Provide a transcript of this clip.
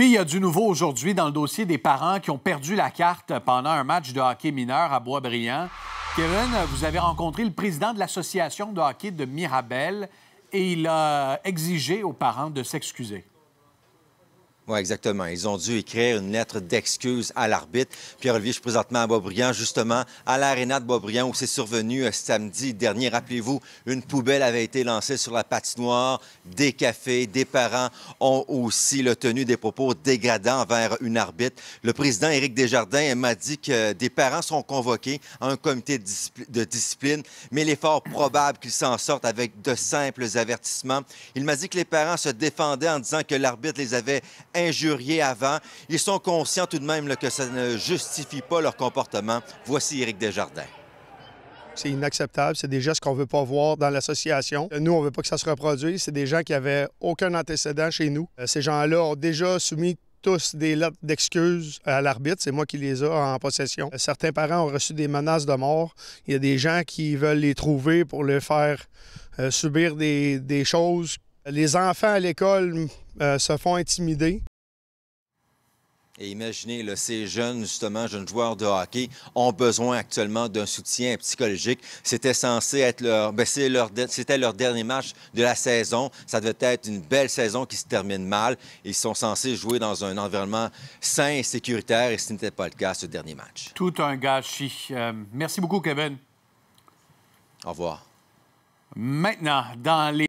Puis, il y a du nouveau aujourd'hui dans le dossier des parents qui ont perdu la carte pendant un match de hockey mineur à Boisbriand. Kevin, vous avez rencontré le président de l'association de hockey de Mirabel et il a exigé aux parents de s'excuser. Oui, exactement. Ils ont dû écrire une lettre d'excuse à l'arbitre. Pierre-Olivier, je suis présentement à Boisbriand, justement, à l'aréna de Boisbriand où c'est survenu euh, samedi dernier. Rappelez-vous, une poubelle avait été lancée sur la patinoire. Des cafés, des parents ont aussi le tenu des propos dégradants vers une arbitre. Le président Éric Desjardins m'a dit que des parents sont convoqués à un comité de, discipline, mais il est fort probable qu'ils s'en sortent avec de simples avertissements. Il m'a dit que les parents se défendaient en disant que l'arbitre les avait injuriés avant. Ils sont conscients tout de même que ça ne justifie pas leur comportement. Voici Éric Desjardins. C'est inacceptable. C'est des gestes qu'on ne veut pas voir dans l'association. Nous, on ne veut pas que ça se reproduise. C'est des gens qui n'avaient aucun antécédent chez nous. Euh, ces gens-là ont déjà soumis tous des lettres d'excuses à l'arbitre. C'est moi qui les ai en possession. Euh, certains parents ont reçu des menaces de mort. Il y a des gens qui veulent les trouver pour les faire euh, subir des, choses. Les enfants à l'école se font intimider. Et imaginez, ces jeunes, justement, jeunes joueurs de hockey ont besoin actuellement d'un soutien psychologique. C'était censé être leur... Ben, c'était leur, dernier match de la saison. Ça devait être une belle saison qui se termine mal. Ils sont censés jouer dans un environnement sain et sécuritaire et ce n'était pas le cas ce dernier match. Tout un gâchis. Euh, merci beaucoup, Kevin. Au revoir. Maintenant, dans les...